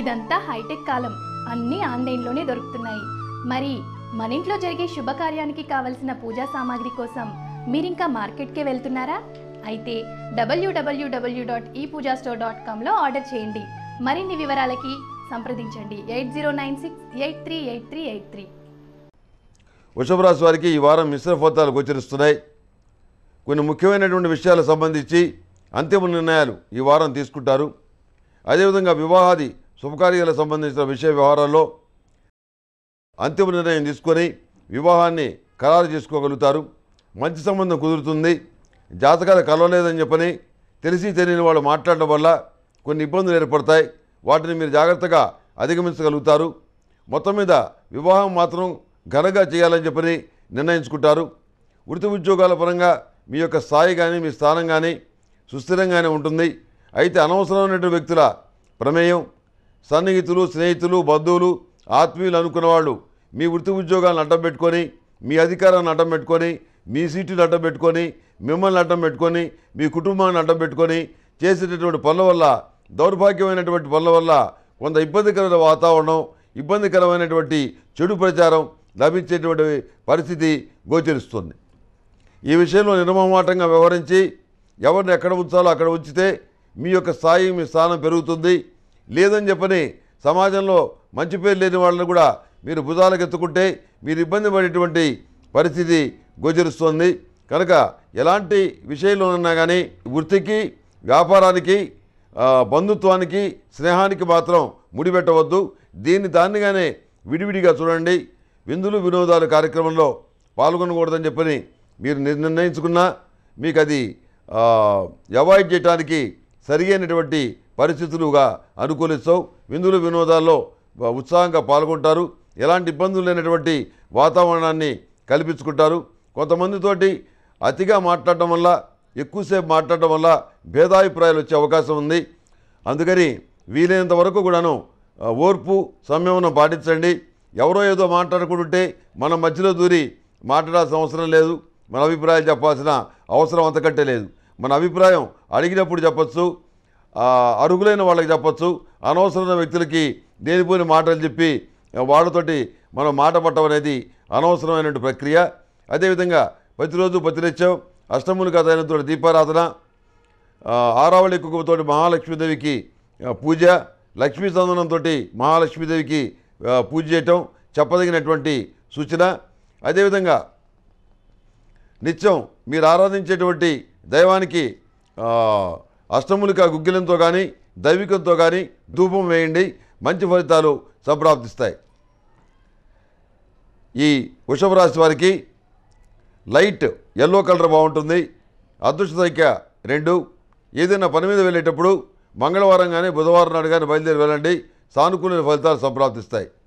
ఇదంతా హైటెక్ కాలం అన్నీ ఆన్లైన్లోనే దొరుకుతున్నాయి మరి మన ఇంట్లో జరిగే శుభకార్యానికి కావలసిన పూజా సామాగ్రి కోసం మీరింకా మార్కెట్కే వెళ్తున్నారా అయితే W W W dot E Pooja store dot కామ్లో ఆర్డర్ చేయండి మరిన్ని వివరాలకి సంప్రదించండి eight zero nine six eight three eight three eight three వృషభ రాశి వారికి ఈ వారం మిశ్ర ఫలితాలు గోచరిస్తున్నాయి కొన్ని ముఖ్యమైనటువంటి విషయాలకు సంబంధించి అంతిమ నిర్ణయాలు ఈ వారం తీసుకుంటారు అదేవిధంగా వివాహాది శుభకార్యాలకు సంబంధించిన విషయ వ్యవహారాల్లో అంతిమ నిర్ణయం తీసుకొని వివాహాన్ని ఖరారు చేసుకోగలుగుతారు మంచి సంబంధం కుదురుతుంది జాతకాలు కలవలేదని చెప్పని తెలిసి తెలియని వాళ్ళు మాట్లాడడం వల్ల కొన్ని ఇబ్బందులు ఏర్పడతాయి వాటిని మీరు జాగ్రత్తగా అధిగమించగలుగుతారు మొత్తం మీద వివాహం మాత్రం ఘనంగా చేయాలని చెప్పని నిర్ణయించుకుంటారు వృత్తి ఉద్యోగాల పరంగా మీ యొక్క స్థాయి కానీ మీ స్థానం కానీ సుస్థిరంగానే ఉంటుంది అయితే అనవసరమైనటువంటి వ్యక్తుల ప్రమేయం సన్నిహితులు స్నేహితులు బంధువులు ఆత్మీయులు అనుకున్నవాళ్ళు మీ వృత్తి ఉద్యోగాలను అడ్డం పెట్టుకొని మీ అధికారాన్ని అడ్డం పెట్టుకొని మీ సీట్లు అడ్డం పెట్టుకొని మిమ్మల్ని అడ్డం పెట్టుకొని మీ కుటుంబాన్ని అడ్డం పెట్టుకొని చేసేటటువంటి పనుల వల్ల దౌర్భాగ్యమైనటువంటి పనుల వల్ల కొంత ఇబ్బందికరమైన వాతావరణం ఇబ్బందికరమైనటువంటి చెడు ప్రచారం లభించేటువంటి పరిస్థితి గోచరిస్తుంది ఈ విషయంలో నిర్మమాటంగా వ్యవహరించి ఎవరిని ఎక్కడ ఉంచాలో అక్కడ ఉంచితే మీ యొక్క స్థాయి మీ స్థానం పెరుగుతుంది లేదని చెప్పని సమాజంలో మంచి పేరు లేని వాళ్ళని కూడా మీరు భుజాలకెత్తుకుంటే మీరు ఇబ్బంది పడేటువంటి పరిస్థితి గోచరిస్తోంది కనుక ఎలాంటి విషయంలోనన్నా కానీ వృత్తికి వ్యాపారానికి బంధుత్వానికి స్నేహానికి మాత్రం ముడిపెట్టవద్దు దీన్ని దాన్నిగానే విడివిడిగా చూడండి విందులు వినోదాలు కార్యక్రమంలో పాల్గొనకూడదని చెప్పని మీరు నిర్ణయించుకున్నా మీకు అది అవాయిడ్ చేయడానికి సరియైనటువంటి పరిస్థితులుగా అనుకూలిస్తావు విందులు వినోదాల్లో ఉత్సాహంగా పాల్గొంటారు ఎలాంటి ఇబ్బందులు లేనటువంటి వాతావరణాన్ని కల్పించుకుంటారు కొంతమందితోటి అతిగా మాట్లాడటం వల్ల ఎక్కువసేపు మాట్లాడటం వల్ల భేదాభిప్రాయాలు వచ్చే అవకాశం ఉంది అందుకని వీలైనంత వరకు కూడాను ఓర్పు సంయమనం పాటించండి ఎవరో ఏదో మాట్లాడుకుంటుంటే మన మధ్యలో దూరి మాట్లాడాల్సిన అవసరం లేదు మన అభిప్రాయాలు చెప్పాల్సిన అవసరం అంతకంటే లేదు మన అభిప్రాయం అడిగినప్పుడు చెప్పచ్చు అరుగులైన వాళ్ళకి చెప్పచ్చు అనవసరమైన వ్యక్తులకి దేనిపోయిన మాటలు చెప్పి వాళ్ళతోటి మనం మాట పట్టడం అనేది అనవసరమైనటువంటి ప్రక్రియ అదేవిధంగా ప్రతిరోజు ప్రతినిత్యం అష్టముని అయినటువంటి దీపారాధన ఆరావళి కుక్కతో మహాలక్ష్మీదేవికి పూజ లక్ష్మీ చందనంతో మహాలక్ష్మీదేవికి పూజ చేయటం చెప్పదగినటువంటి సూచన అదేవిధంగా నిత్యం మీరు ఆరాధించేటువంటి దైవానికి అష్టములిక గుగ్గిలంతో కానీ దైవికంతో కానీ ధూపం వేయండి మంచి ఫలితాలు సంప్రాప్తిస్తాయి ఈ వృషభ రాశి వారికి లైట్ ఎల్లో కలర్ బాగుంటుంది అదృష్ట సంఖ్య రెండు ఏదైనా పని మీద వెళ్ళేటప్పుడు మంగళవారం కానీ బుధవారం నాడు కానీ బయలుదేరి వెళ్ళండి సానుకూల ఫలితాలు సంప్రాప్తిస్తాయి